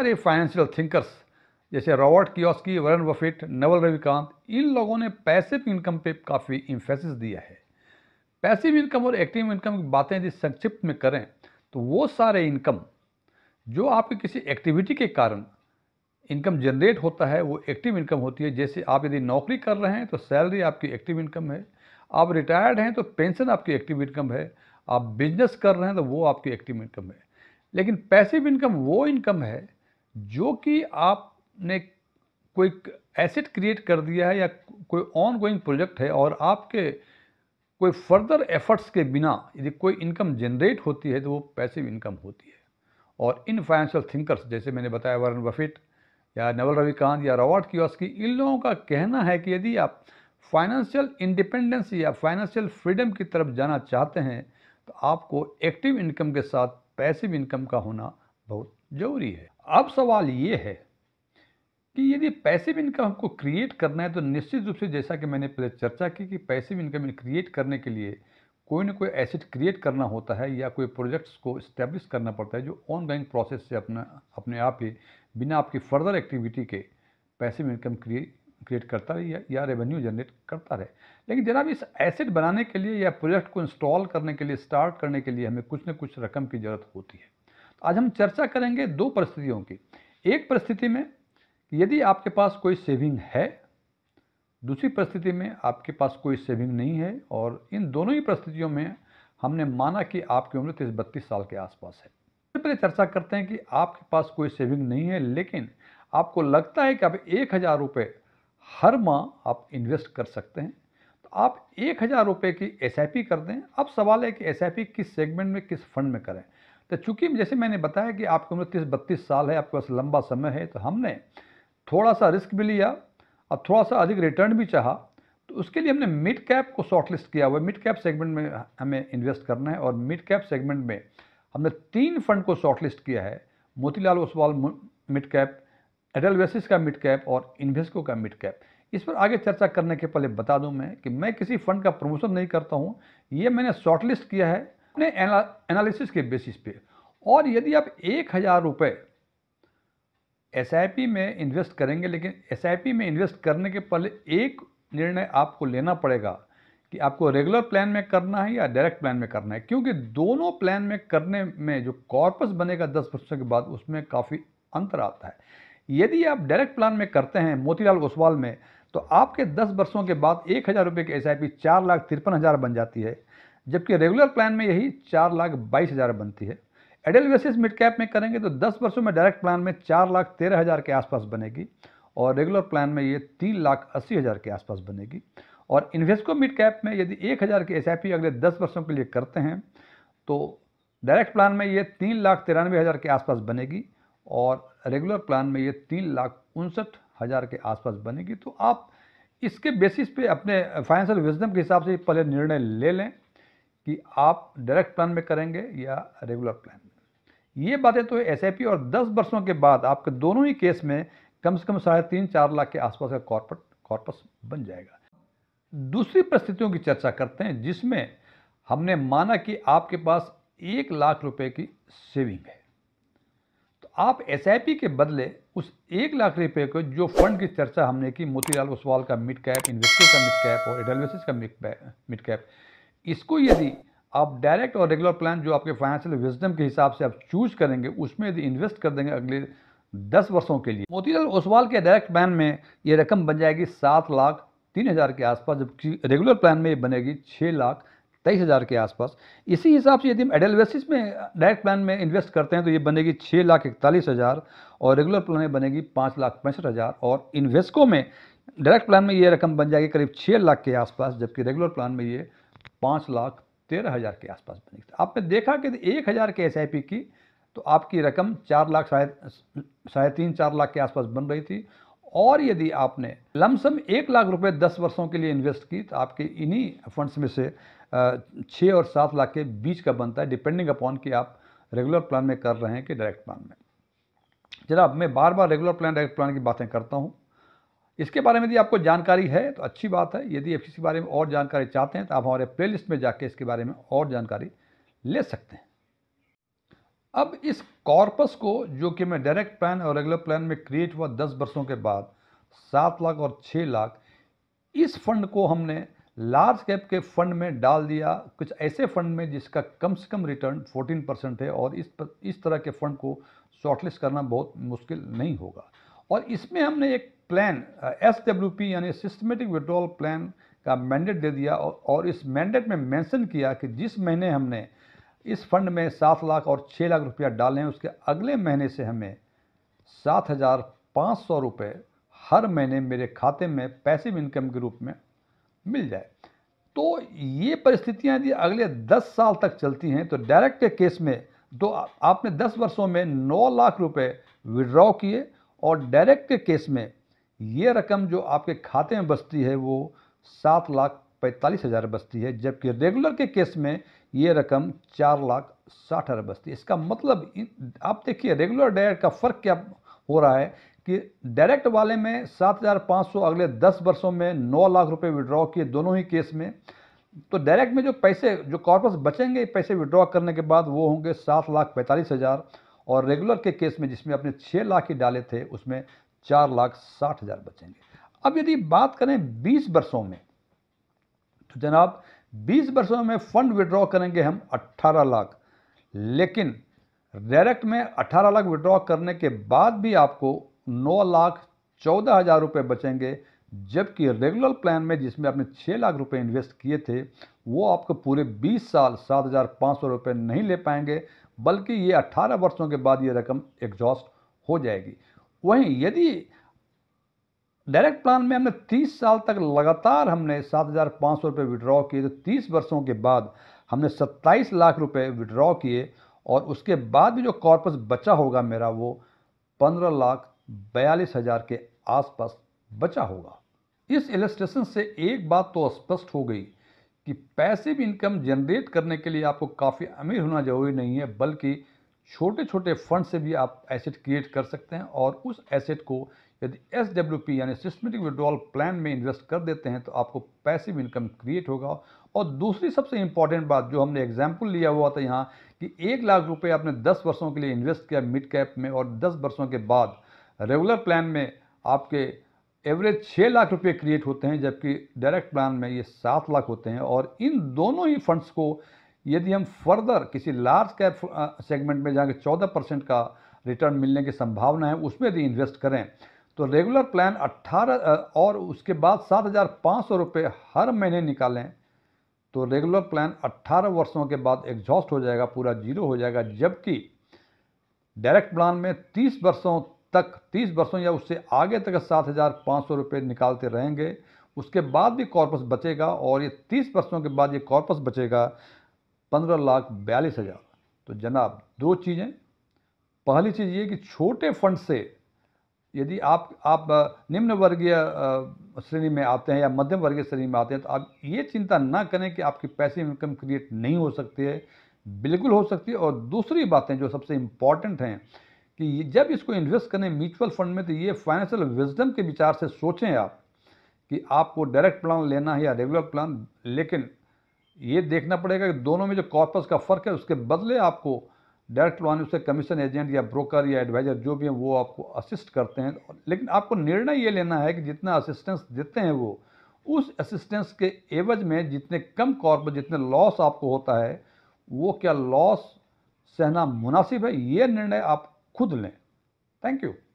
सारे financial thinkers जैसे Robert Kiyosaki Warren Buffett Naval Ravikant इन लोगों ने पैसिव इनकम पे काफ़ी इम्फेसिस दिया है पैसिव इनकम और एक्टिव इनकम की बातें यदि संक्षिप्त में करें तो वो सारे इनकम जो आपकी किसी एक्टिविटी के कारण इनकम जनरेट होता है वो एक्टिव इनकम होती है जैसे आप यदि नौकरी कर रहे हैं तो सैलरी आपकी एक्टिव इनकम है आप रिटायर्ड हैं तो पेंशन आपकी एक्टिव इनकम है आप बिजनेस कर रहे हैं तो वो आपकी एक्टिव इनकम है लेकिन पैसिव इनकम वो इनकम है जो कि आपने कोई एसेट क्रिएट कर दिया है या कोई ऑन गोइंग प्रोजेक्ट है और आपके कोई फर्दर एफर्ट्स के बिना यदि कोई इनकम जनरेट होती है तो वो पैसिव इनकम होती है और इन फाइनेंशियल थिंकर्स जैसे मैंने बताया वारन बफेट या नवल रविकांत या रॉबर्ट की इन लोगों का कहना है कि यदि आप फाइनेंशियल इंडिपेंडेंस या फाइनेंशियल फ्रीडम की तरफ जाना चाहते हैं तो आपको एक्टिव इनकम के साथ पैसिव इनकम का होना बहुत जरूरी है अब सवाल ये है कि यदि पैसिव इनकम हमको क्रिएट करना है तो निश्चित रूप से जैसा कि मैंने पहले चर्चा की कि पैसिव इनकम क्रिएट करने के लिए कोई ना कोई एसेट क्रिएट करना होता है या कोई प्रोजेक्ट्स को इस्टेब्लिश करना पड़ता है जो ऑनलाइन प्रोसेस से अपना अपने आप ही बिना आपकी फर्दर एक्टिविटी के पैसिव इनकम क्रिएट क्रिएट करता रहे या, या रेवेन्यू जनरेट करता रहे लेकिन जनाब इस एसेट बनाने के लिए या प्रोजेक्ट को इंस्टॉल करने के लिए स्टार्ट करने के लिए हमें कुछ ना कुछ रकम की ज़रूरत होती है आज हम चर्चा करेंगे दो परिस्थितियों की एक परिस्थिति में यदि आपके पास कोई सेविंग है दूसरी परिस्थिति में आपके पास कोई सेविंग नहीं है और इन दोनों ही परिस्थितियों में हमने माना कि आपकी उम्र तीस बत्तीस साल के आसपास है सबसे पहले चर्चा करते हैं कि आपके पास कोई सेविंग नहीं है लेकिन आपको लगता है कि आप एक हज़ार रुपये हर माह आप इन्वेस्ट कर सकते हैं तो आप एक हज़ार रुपये की एस कर दें अब सवाल है कि एस किस सेगमेंट में किस फंड में करें तो चूंकि जैसे मैंने बताया कि आपकी उम्र तीस बत्तीस साल है आपके पास लंबा समय है तो हमने थोड़ा सा रिस्क भी लिया और थोड़ा सा अधिक रिटर्न भी चाहा तो उसके लिए हमने मिड कैप को शॉर्टलिस्ट किया हुआ मिड कैप सेगमेंट में हमें इन्वेस्ट करना है और मिड कैप सेगमेंट में हमने तीन फंड को शॉर्टलिस्ट किया है Motilal Oswal mid cap Edelweiss का मिड कैप और इन्वेस्को का मिड कैप इस पर आगे चर्चा करने के पहले बता दूं मैं कि मैं किसी फंड का प्रमोशन नहीं करता हूं ये मैंने शॉर्टलिस्ट किया है अपने एनालिसिस के बेसिस पे और यदि आप एक हज़ार रुपये एस में इन्वेस्ट करेंगे लेकिन एस में इन्वेस्ट करने के पहले एक निर्णय आपको लेना पड़ेगा कि आपको रेगुलर प्लान में करना है या डायरेक्ट प्लान में करना है क्योंकि दोनों प्लान में करने में जो कॉर्पस बनेगा दस वर्षों के बाद उसमें काफ़ी अंतर आता है यदि आप डायरेक्ट प्लान में करते हैं मोतीलाल ओसवाल में तो आपके दस वर्षों के बाद एक हज़ार रुपये की एस आई पी चार लाख तिरपन हज़ार बन जाती है जबकि रेगुलर प्लान में यही चार लाख बाईस हज़ार बनती है एडल वेसिस मिड कैप में करेंगे तो दस वर्षों में डायरेक्ट प्लान में चार लाख तेरह हज़ार के आसपास बनेगी और रेगुलर प्लान में ये तीन लाख अस्सी हज़ार के आसपास बनेगी और इन्वेस्को मिड कैप में यदि एक हज़ार के एस अगले दस वर्षों के लिए करते हैं तो डायरेक्ट प्लान में ये तीन लाख तिरानवे हज़ार के आसपास बनेगी और रेगुलर प्लान में ये तीन लाख उनसठ हज़ार के आसपास बनेगी तो आप इसके बेसिस पे अपने फाइनेंशियल विजडम के हिसाब से पहले निर्णय ले लें कि आप डायरेक्ट प्लान में करेंगे या रेगुलर प्लान में ये बातें तो एस और 10 वर्षों के बाद आपके दोनों ही केस में कम से कम साढ़े तीन चार लाख के आसपास का कॉर्पोरेट कॉर्पस बन जाएगा दूसरी परिस्थितियों की चर्चा करते हैं जिसमें हमने माना कि आपके पास एक लाख रुपए की सेविंग है तो आप एस के बदले उस एक लाख रुपए को जो फंड की चर्चा हमने की मोतीलाल ओसवाल का मिड कैप इन्वेस्टर का मिड कैप और एडलवेसिस का मिड कैप इसको यदि आप डायरेक्ट और रेगुलर प्लान जो आपके फाइनेंशियल विजडम के हिसाब से आप चूज करेंगे उसमें यदि इन्वेस्ट कर देंगे अगले दस वर्षों के लिए मोतीलाल ओसवाल के डायरेक्ट प्लान में ये रकम बन जाएगी सात लाख तीन हज़ार के आसपास जबकि रेगुलर प्लान में ये बनेगी छः लाख तेईस हज़ार के आसपास इसी हिसाब से यदि हम एडलवेसिस में डायरेक्ट प्लान में इन्वेस्ट करते हैं तो ये बनेगी छः लाख इकतालीस हज़ार और रेगुलर प्लान में बनेगी पाँच लाख पैंसठ हज़ार और इन्वेस्को में डायरेक्ट प्लान में ये रकम बन जाएगी करीब छः लाख के आसपास जबकि रेगुलर प्लान में ये पाँच लाख तेरह हज़ार के आसपास थी तो आपने देखा कि एक हज़ार के एस की तो आपकी रकम चार लाख साढ़े साढ़े तीन चार लाख के आसपास बन रही थी और यदि आपने लमसम एक लाख रुपए दस वर्षों के लिए इन्वेस्ट की तो आपके इन्हीं फंड्स में से छः और सात लाख के बीच का बनता है डिपेंडिंग अपॉन कि आप रेगुलर प्लान में कर रहे हैं कि डायरेक्ट प्लान में जरा मैं बार बार रेगुलर प्लान डायरेक्ट प्लान की बातें करता हूँ इसके बारे में यदि आपको जानकारी है तो अच्छी बात है यदि एफ के बारे में और जानकारी चाहते हैं तो आप हमारे प्लेलिस्ट में जाके इसके बारे में और जानकारी ले सकते हैं अब इस कॉर्पस को जो कि मैं डायरेक्ट प्लान और रेगुलर प्लान में क्रिएट हुआ दस वर्षों के बाद सात लाख और छः लाख इस फंड को हमने लार्ज कैप के फंड में डाल दिया कुछ ऐसे फंड में जिसका कम से कम रिटर्न 14 परसेंट है और इस पर इस तरह के फंड को शॉर्टलिस्ट करना बहुत मुश्किल नहीं होगा और इसमें हमने एक प्लान एस डब्ल्यू पी यानी सिस्टमेटिक विड्रॉल प्लान का मैंडेट दे दिया और, और इस मैंडेट में मेंशन किया कि जिस महीने हमने इस फंड में सात लाख और छः लाख रुपया डाले हैं उसके अगले महीने से हमें सात हज़ार पाँच सौ रुपये हर महीने मेरे खाते में पैसिव इनकम के रूप में मिल जाए तो ये परिस्थितियाँ यदि अगले दस साल तक चलती हैं तो डायरेक्ट के केस में तो आपने दस वर्षों में नौ लाख रुपये विड्रॉ किए और डायरेक्ट के केस में ये रकम जो आपके खाते में बचती है वो सात लाख पैंतालीस हज़ार बचती है जबकि रेगुलर के केस में ये रकम चार लाख साठ हज़ार बचती है इसका मतलब आप देखिए रेगुलर डायरेक्ट का फ़र्क क्या हो रहा है कि डायरेक्ट वाले में सात हज़ार पाँच सौ अगले दस वर्षों में नौ लाख रुपए विड्रॉ किए दोनों ही केस में तो डायरेक्ट में जो पैसे जो कॉर्पस बचेंगे पैसे विड्रॉ करने के बाद वो होंगे सात लाख पैंतालीस हज़ार और रेगुलर के केस में जिसमें आपने छः लाख ही डाले थे उसमें चार लाख साठ हज़ार बचेंगे अब यदि बात करें बीस वर्षों में तो जनाब बीस वर्षों में फ़ंड विड्रॉ करेंगे हम अट्ठारह लाख लेकिन डायरेक्ट में अट्ठारह लाख विड्रॉ करने के बाद भी आपको नौ लाख चौदह हज़ार रुपये बचेंगे जबकि रेगुलर प्लान में जिसमें आपने छः लाख रुपए इन्वेस्ट किए थे वो आपको पूरे बीस साल सात हज़ार पाँच सौ रुपये नहीं ले पाएंगे बल्कि ये 18 वर्षों के बाद ये रकम एग्जॉस्ट हो जाएगी वहीं यदि डायरेक्ट प्लान में हमने 30 साल तक लगातार हमने सात हज़ार पाँच सौ रुपये विड्रॉ किए तो 30 वर्षों के बाद हमने 27 लाख रुपए विड्रॉ किए और उसके बाद भी जो कॉर्पस बचा होगा मेरा वो पंद्रह लाख बयालीस हज़ार के आसपास बचा होगा इस इलस्ट्रेशन से एक बात तो स्पष्ट हो गई कि पैसिव इनकम जनरेट करने के लिए आपको काफ़ी अमीर होना जरूरी नहीं है बल्कि छोटे छोटे फंड से भी आप एसेट क्रिएट कर सकते हैं और उस एसेट को यदि एस डब्ल्यू पी यानी सिस्टमेटिक विड्रॉल प्लान में इन्वेस्ट कर देते हैं तो आपको पैसिव इनकम क्रिएट होगा और दूसरी सबसे इम्पॉर्टेंट बात जो हमने एग्जाम्पल लिया हुआ था यहाँ कि एक लाख रुपये आपने दस वर्षों के लिए इन्वेस्ट किया मिड कैप में और दस वर्षों के बाद रेगुलर प्लान में आपके एवरेज छः लाख रुपए क्रिएट होते हैं जबकि डायरेक्ट प्लान में ये सात लाख होते हैं और इन दोनों ही फंड्स को यदि हम फर्दर किसी लार्ज कैप सेगमेंट में जाकर चौदह परसेंट का रिटर्न मिलने की संभावना है उसमें यदि इन्वेस्ट करें तो रेगुलर प्लान अट्ठारह और उसके बाद सात हज़ार पाँच सौ रुपये हर महीने निकालें तो रेगुलर प्लान अट्ठारह वर्षों के बाद एग्जॉस्ट हो जाएगा पूरा जीरो हो जाएगा जबकि डायरेक्ट प्लान में तीस वर्षों तक 30 वर्षों या उससे आगे तक सात हज़ार पाँच सौ रुपये निकालते रहेंगे उसके बाद भी कॉर्पस बचेगा और ये तीस वर्षों के बाद ये कॉर्पस बचेगा पंद्रह लाख बयालीस हज़ार तो जनाब दो चीज़ें पहली चीज़ ये कि छोटे फंड से यदि आप आप निम्न वर्गीय श्रेणी में आते हैं या मध्यम वर्गीय श्रेणी में आते हैं तो आप ये चिंता ना करें कि आपकी पैसे इनकम क्रिएट नहीं हो सकती है बिल्कुल हो सकती है और दूसरी बातें जो सबसे इम्पॉर्टेंट हैं कि जब इसको इन्वेस्ट करें म्यूचुअल फंड में तो ये फाइनेंशियल विजडम के विचार से सोचें आप कि आपको डायरेक्ट प्लान लेना है या रेगुलर प्लान लेकिन ये देखना पड़ेगा कि दोनों में जो कॉर्पस का फ़र्क है उसके बदले आपको डायरेक्ट प्लान उससे कमीशन एजेंट या ब्रोकर या एडवाइज़र जो भी हैं वो आपको असिस्ट करते हैं लेकिन आपको निर्णय ये लेना है कि जितना असिस्टेंस देते हैं वो उस असिस्टेंस के एवज में जितने कम कॉर्प जितने लॉस आपको होता है वो क्या लॉस सहना मुनासिब है ये निर्णय आप खुद लें थैंक यू